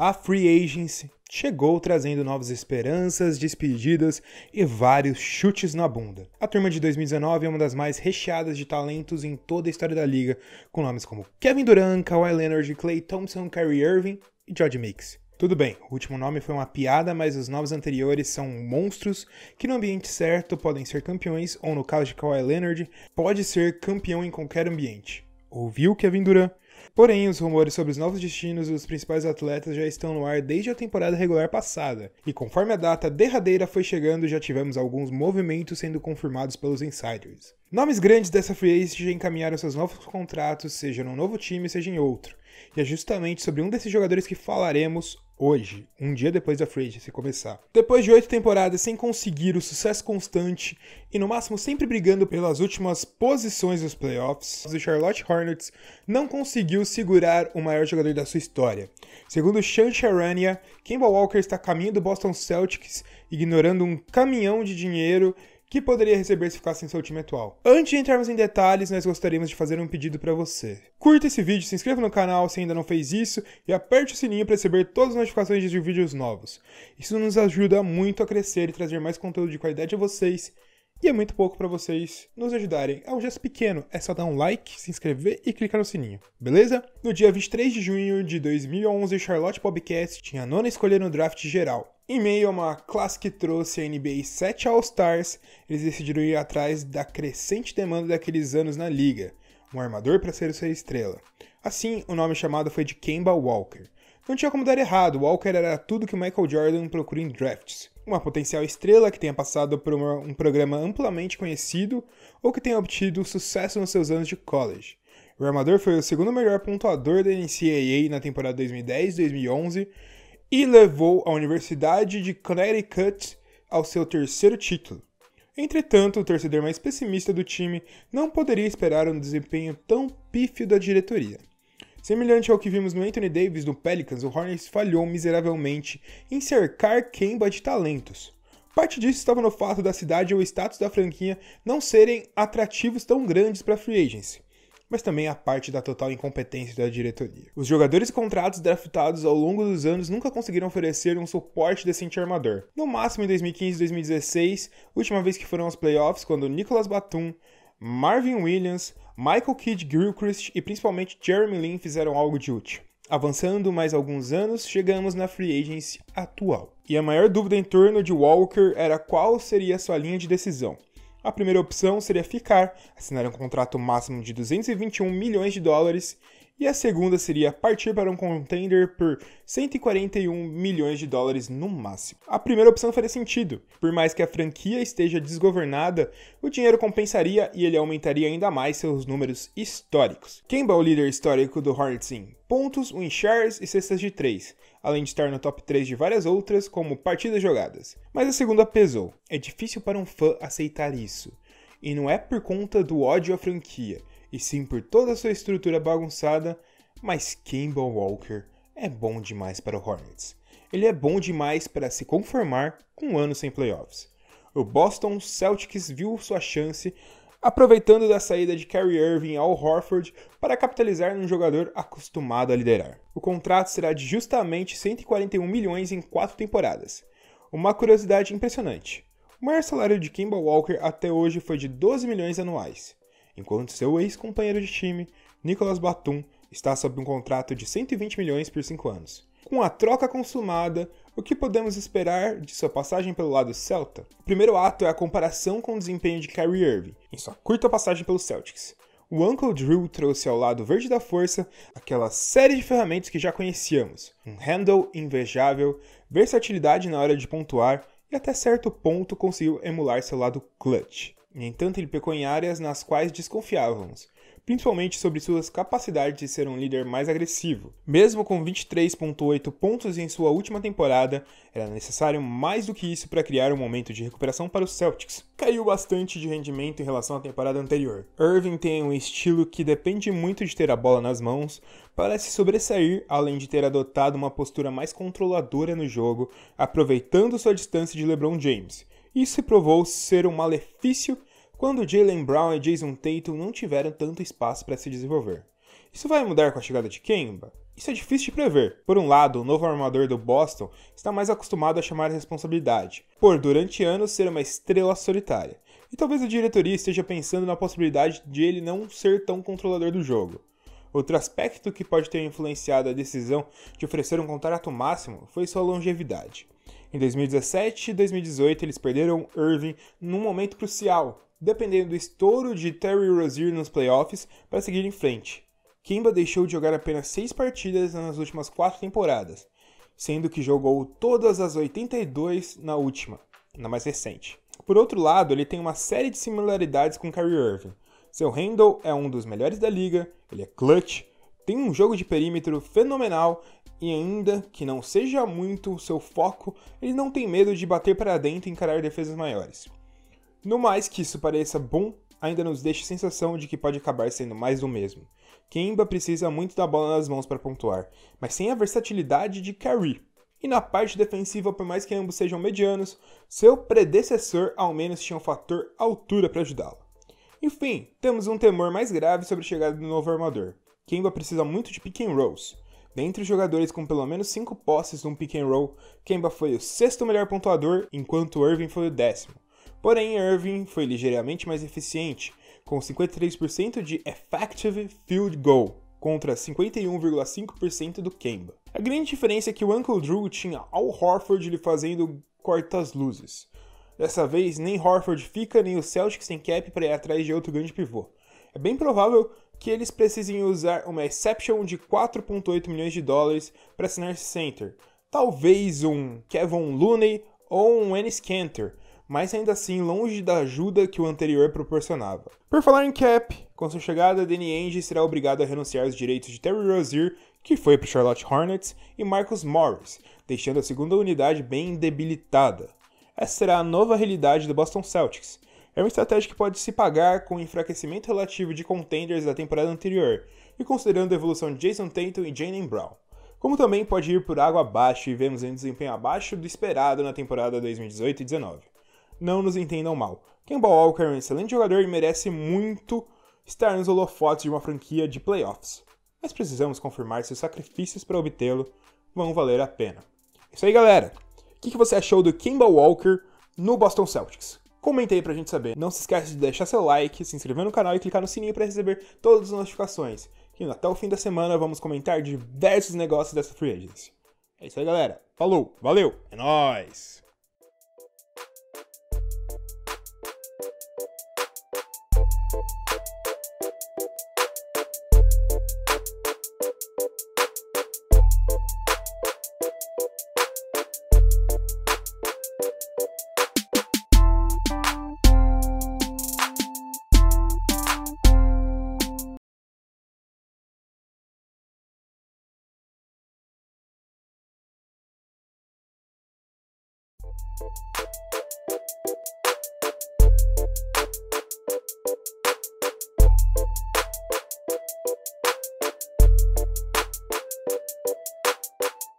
A Free Agency chegou trazendo novas esperanças, despedidas e vários chutes na bunda. A turma de 2019 é uma das mais recheadas de talentos em toda a história da liga, com nomes como Kevin Durant, Kawhi Leonard, Clay Thompson, Kyrie Irving e George Mix. Tudo bem, o último nome foi uma piada, mas os novos anteriores são monstros que no ambiente certo podem ser campeões ou no caso de Kawhi Leonard, pode ser campeão em qualquer ambiente. Ouviu Kevin Durant? Porém, os rumores sobre os novos destinos dos principais atletas já estão no ar desde a temporada regular passada, e conforme a data derradeira foi chegando, já tivemos alguns movimentos sendo confirmados pelos insiders. Nomes grandes dessa free agency já encaminharam seus novos contratos, seja num novo time, seja em outro. E é justamente sobre um desses jogadores que falaremos hoje, um dia depois da Free se começar. Depois de oito temporadas sem conseguir o sucesso constante e no máximo sempre brigando pelas últimas posições dos playoffs, o Charlotte Hornets não conseguiu segurar o maior jogador da sua história. Segundo Sean Charania, Kemba Walker está caminho do Boston Celtics, ignorando um caminhão de dinheiro que poderia receber se ficasse em seu time atual. Antes de entrarmos em detalhes, nós gostaríamos de fazer um pedido para você. Curta esse vídeo, se inscreva no canal se ainda não fez isso e aperte o sininho para receber todas as notificações de vídeos novos. Isso nos ajuda muito a crescer e trazer mais conteúdo de qualidade a vocês e é muito pouco para vocês nos ajudarem. É um gesto pequeno, é só dar um like, se inscrever e clicar no sininho, beleza? No dia 23 de junho de 2011, o Charlotte Bobcats tinha a nona escolha no draft geral. Em meio a uma classe que trouxe a NBA 7 All-Stars, eles decidiram ir atrás da crescente demanda daqueles anos na liga, um armador para ser sua estrela. Assim, o nome chamado foi de Kemba Walker. Não tinha como dar errado, Walker era tudo que Michael Jordan procura em drafts uma potencial estrela que tenha passado por uma, um programa amplamente conhecido ou que tenha obtido sucesso nos seus anos de college. O armador foi o segundo melhor pontuador da NCAA na temporada 2010-2011 e levou a Universidade de Connecticut ao seu terceiro título. Entretanto, o torcedor mais pessimista do time não poderia esperar um desempenho tão pífio da diretoria. Semelhante ao que vimos no Anthony Davis no Pelicans, o Hornets falhou miseravelmente em cercar Kemba de talentos. Parte disso estava no fato da cidade ou o status da franquia não serem atrativos tão grandes para a free agency mas também a parte da total incompetência da diretoria. Os jogadores e contratos draftados ao longo dos anos nunca conseguiram oferecer um suporte decente armador. No máximo em 2015 e 2016, última vez que foram aos playoffs, quando Nicolas Batum, Marvin Williams, Michael Kidd Gilchrist e principalmente Jeremy Lin fizeram algo de útil. Avançando mais alguns anos, chegamos na free agency atual. E a maior dúvida em torno de Walker era qual seria sua linha de decisão. A primeira opção seria ficar, assinar um contrato máximo de 221 milhões de dólares e a segunda seria partir para um contender por 141 milhões de dólares no máximo. A primeira opção faria sentido, por mais que a franquia esteja desgovernada, o dinheiro compensaria e ele aumentaria ainda mais seus números históricos. Kemba é o líder histórico do Hornets em pontos, win shares e cestas de 3, além de estar no top 3 de várias outras, como partidas jogadas. Mas a segunda pesou. É difícil para um fã aceitar isso e não é por conta do ódio à franquia, e sim por toda a sua estrutura bagunçada, mas Kimball Walker é bom demais para o Hornets. Ele é bom demais para se conformar com um ano sem playoffs. O Boston Celtics viu sua chance, aproveitando da saída de Kyrie Irving ao Horford para capitalizar num jogador acostumado a liderar. O contrato será de justamente 141 milhões em quatro temporadas. Uma curiosidade impressionante. O maior salário de Kimball Walker até hoje foi de 12 milhões anuais enquanto seu ex-companheiro de time, Nicolas Batum, está sob um contrato de 120 milhões por 5 anos. Com a troca consumada, o que podemos esperar de sua passagem pelo lado Celta? O primeiro ato é a comparação com o desempenho de Kyrie Irving em sua curta passagem pelo Celtics. O Uncle Drew trouxe ao lado verde da força aquela série de ferramentas que já conhecíamos: um handle invejável, versatilidade na hora de pontuar e até certo ponto conseguiu emular seu lado clutch. No entanto, ele pecou em áreas nas quais desconfiávamos, principalmente sobre suas capacidades de ser um líder mais agressivo. Mesmo com 23,8 pontos em sua última temporada, era necessário mais do que isso para criar um momento de recuperação para os Celtics. Caiu bastante de rendimento em relação à temporada anterior. Irving tem um estilo que depende muito de ter a bola nas mãos para se sobressair, além de ter adotado uma postura mais controladora no jogo, aproveitando sua distância de LeBron James. Isso se provou ser um malefício quando Jalen Brown e Jason Tatum não tiveram tanto espaço para se desenvolver. Isso vai mudar com a chegada de Kemba? Isso é difícil de prever. Por um lado, o novo armador do Boston está mais acostumado a chamar a responsabilidade, por durante anos ser uma estrela solitária. E talvez a diretoria esteja pensando na possibilidade de ele não ser tão controlador do jogo. Outro aspecto que pode ter influenciado a decisão de oferecer um contrato máximo foi sua longevidade. Em 2017 e 2018, eles perderam Irving num momento crucial, dependendo do estouro de Terry Rozier nos playoffs para seguir em frente. Kimba deixou de jogar apenas seis partidas nas últimas quatro temporadas, sendo que jogou todas as 82 na última, na mais recente. Por outro lado, ele tem uma série de similaridades com Kyrie Irving. Seu handle é um dos melhores da liga, ele é clutch, tem um jogo de perímetro fenomenal e ainda que não seja muito o seu foco, ele não tem medo de bater para dentro e encarar defesas maiores. No mais que isso pareça bom, ainda nos deixa a sensação de que pode acabar sendo mais do mesmo. Kemba precisa muito da bola nas mãos para pontuar, mas sem a versatilidade de Curry. E na parte defensiva, por mais que ambos sejam medianos, seu predecessor ao menos tinha um fator altura para ajudá-lo. Enfim, temos um temor mais grave sobre a chegada do novo armador. Kemba precisa muito de pick and rolls, Dentre os jogadores com pelo menos 5 posses num pick and roll, Kemba foi o sexto melhor pontuador, enquanto Irving foi o décimo. Porém, Irving foi ligeiramente mais eficiente, com 53% de effective field goal contra 51,5% do Kemba. A grande diferença é que o Uncle Drew tinha Al Horford lhe fazendo cortas luzes. Dessa vez, nem Horford fica, nem o Celtics tem cap para ir atrás de outro grande pivô. É bem provável que eles precisem usar uma exception de 4,8 milhões de dólares para assinar esse center. Talvez um Kevin Looney ou um Ennis Cantor, mas ainda assim longe da ajuda que o anterior proporcionava. Por falar em cap, com sua chegada, Danny Ainge será obrigado a renunciar aos direitos de Terry Rozier, que foi para Charlotte Hornets, e Marcus Morris, deixando a segunda unidade bem debilitada. Essa será a nova realidade do Boston Celtics, é uma estratégia que pode se pagar com o enfraquecimento relativo de contenders da temporada anterior, e considerando a evolução de Jason Tatum e Jalen Brown. Como também pode ir por água abaixo e vemos um desempenho abaixo do esperado na temporada 2018 e 19. Não nos entendam mal. Kemba Walker é um excelente jogador e merece muito estar nos holofotes de uma franquia de playoffs. Mas precisamos confirmar se os sacrifícios para obtê-lo vão valer a pena. É isso aí, galera! O que, que você achou do Kemba Walker no Boston Celtics? comenta aí pra gente saber. Não se esquece de deixar seu like, se inscrever no canal e clicar no sininho para receber todas as notificações. E até o fim da semana vamos comentar diversos negócios dessa free agency. É isso aí, galera. Falou, valeu, é nóis! Thank you.